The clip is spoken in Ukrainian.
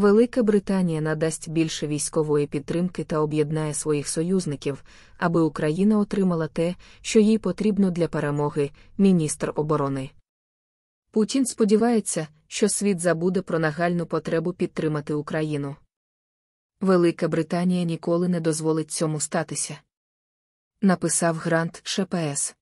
Велика Британія надасть більше військової підтримки та об'єднає своїх союзників, аби Україна отримала те, що їй потрібно для перемоги, міністр оборони. Путін сподівається, що світ забуде про нагальну потребу підтримати Україну. Велика Британія ніколи не дозволить цьому статися. Написав Грант ШПС.